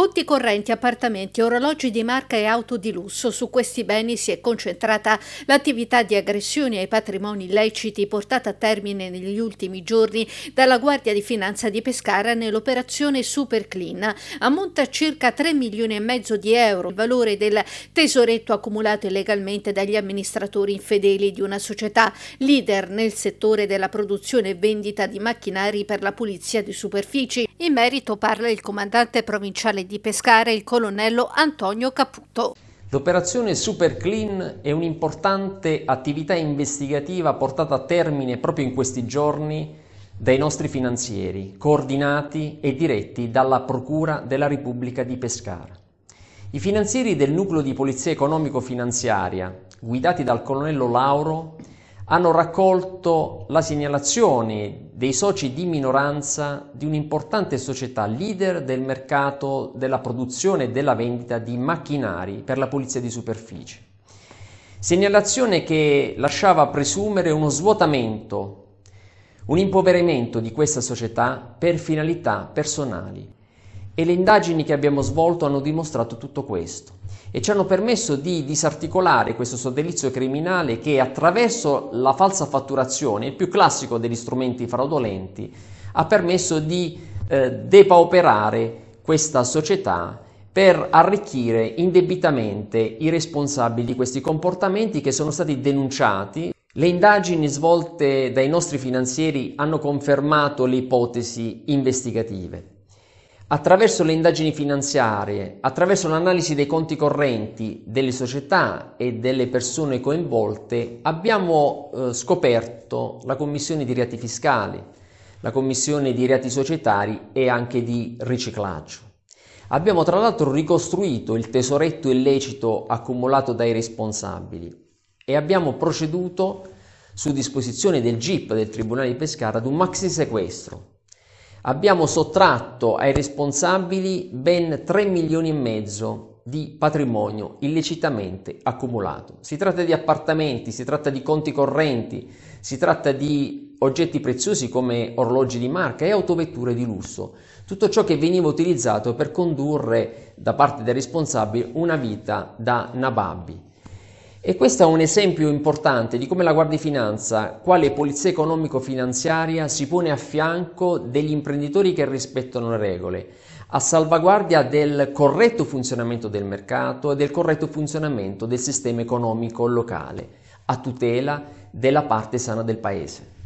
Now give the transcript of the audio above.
Conti correnti, appartamenti, orologi di marca e auto di lusso, su questi beni si è concentrata l'attività di aggressioni ai patrimoni illeciti portata a termine negli ultimi giorni dalla Guardia di Finanza di Pescara nell'operazione Super Clean. Ammonta circa 3 milioni e mezzo di euro il valore del tesoretto accumulato illegalmente dagli amministratori infedeli di una società leader nel settore della produzione e vendita di macchinari per la pulizia di superfici, in merito parla il comandante provinciale di Pescara, il colonnello Antonio Caputo. L'operazione Super Clean è un'importante attività investigativa portata a termine proprio in questi giorni dai nostri finanzieri, coordinati e diretti dalla Procura della Repubblica di Pescara. I finanzieri del nucleo di polizia economico-finanziaria, guidati dal colonnello Lauro, hanno raccolto la segnalazione dei soci di minoranza di un'importante società leader del mercato della produzione e della vendita di macchinari per la pulizia di superficie. Segnalazione che lasciava presumere uno svuotamento, un impoverimento di questa società per finalità personali. E le indagini che abbiamo svolto hanno dimostrato tutto questo e ci hanno permesso di disarticolare questo soddelizio criminale che attraverso la falsa fatturazione, il più classico degli strumenti fraudolenti, ha permesso di eh, depauperare questa società per arricchire indebitamente i responsabili di questi comportamenti che sono stati denunciati. Le indagini svolte dai nostri finanzieri hanno confermato le ipotesi investigative. Attraverso le indagini finanziarie, attraverso l'analisi dei conti correnti delle società e delle persone coinvolte, abbiamo eh, scoperto la Commissione di reati fiscali, la Commissione di reati societari e anche di riciclaggio. Abbiamo tra l'altro ricostruito il tesoretto illecito accumulato dai responsabili e abbiamo proceduto su disposizione del GIP del Tribunale di Pescara ad un maxi sequestro abbiamo sottratto ai responsabili ben 3 milioni e mezzo di patrimonio illecitamente accumulato. Si tratta di appartamenti, si tratta di conti correnti, si tratta di oggetti preziosi come orologi di marca e autovetture di lusso. Tutto ciò che veniva utilizzato per condurre da parte dei responsabili una vita da nababbi. E questo è un esempio importante di come la Guardia di Finanza, quale polizia economico-finanziaria, si pone a fianco degli imprenditori che rispettano le regole, a salvaguardia del corretto funzionamento del mercato e del corretto funzionamento del sistema economico locale, a tutela della parte sana del Paese.